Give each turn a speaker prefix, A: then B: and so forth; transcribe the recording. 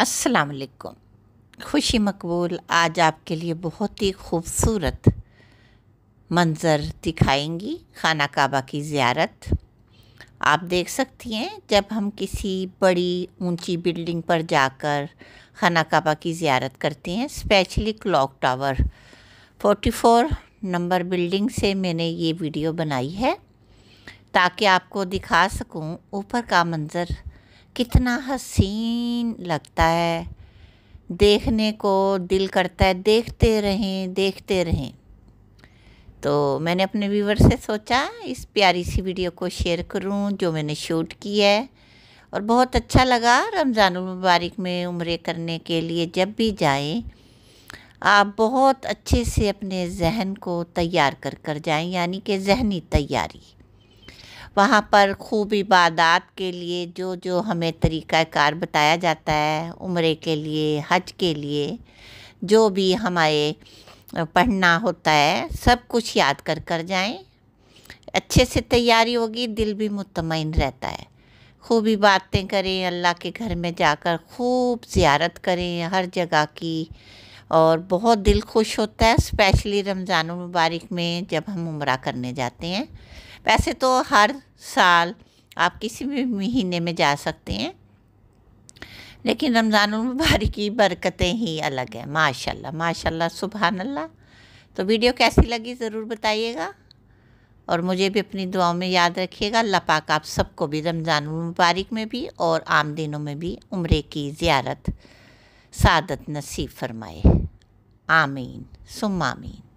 A: अस्सलाम वालेकुम खुशी मकबूल आज आपके लिए बहुत ही खूबसूरत मंज़र दिखाएंगी खाना काबा की ज़्यारत आप देख सकती हैं जब हम किसी बड़ी ऊंची बिल्डिंग पर जाकर खाना काबा की ज़्यारत करते हैं specially clock tower 44 number building से मैंने ये वीडियो बनाई है ताकि आपको दिखा सकूं ऊपर का मंज़र कितना हसीन लगता है देखने को दिल करता है देखते रहें देखते रहें तो मैंने अपने व्यूवर से सोचा इस प्यारी सी वीडियो को शेयर करूं जो मैंने शूट की है और बहुत अच्छा लगा रमज़ान मुबारक में उम्र करने के लिए जब भी जाएं आप बहुत अच्छे से अपने जहन को तैयार कर कर जाएं यानी कि जहनी तैयारी वहाँ पर खूब इबादत के लिए जो जो हमें तरीक़ाकार बताया जाता है उम्र के लिए हज के लिए जो भी हमारे पढ़ना होता है सब कुछ याद कर कर जाएं अच्छे से तैयारी होगी दिल भी मुतमिन रहता है खूब ही बातें करें अल्लाह के घर में जाकर खूब ज़्यारत करें हर जगह की और बहुत दिल खुश होता है स्पेशली रमज़ान मुबारक में जब हम उम्र करने जाते हैं वैसे तो हर साल आप किसी भी महीने में जा सकते हैं लेकिन रमज़ान मुबारक की बरकतें ही अलग है माशाल्लाह माशाल्लाह सुबहानल्ला अल्लाह तो वीडियो कैसी लगी ज़रूर बताइएगा और मुझे भी अपनी दुआओं में याद रखिएगा अल्लाह पाक आप सबको भी रमज़ान मुबारक में भी और आम दिनों में भी उम्र की ज़्यारत सादत नसीब फरमाए आमीन सुम आमीन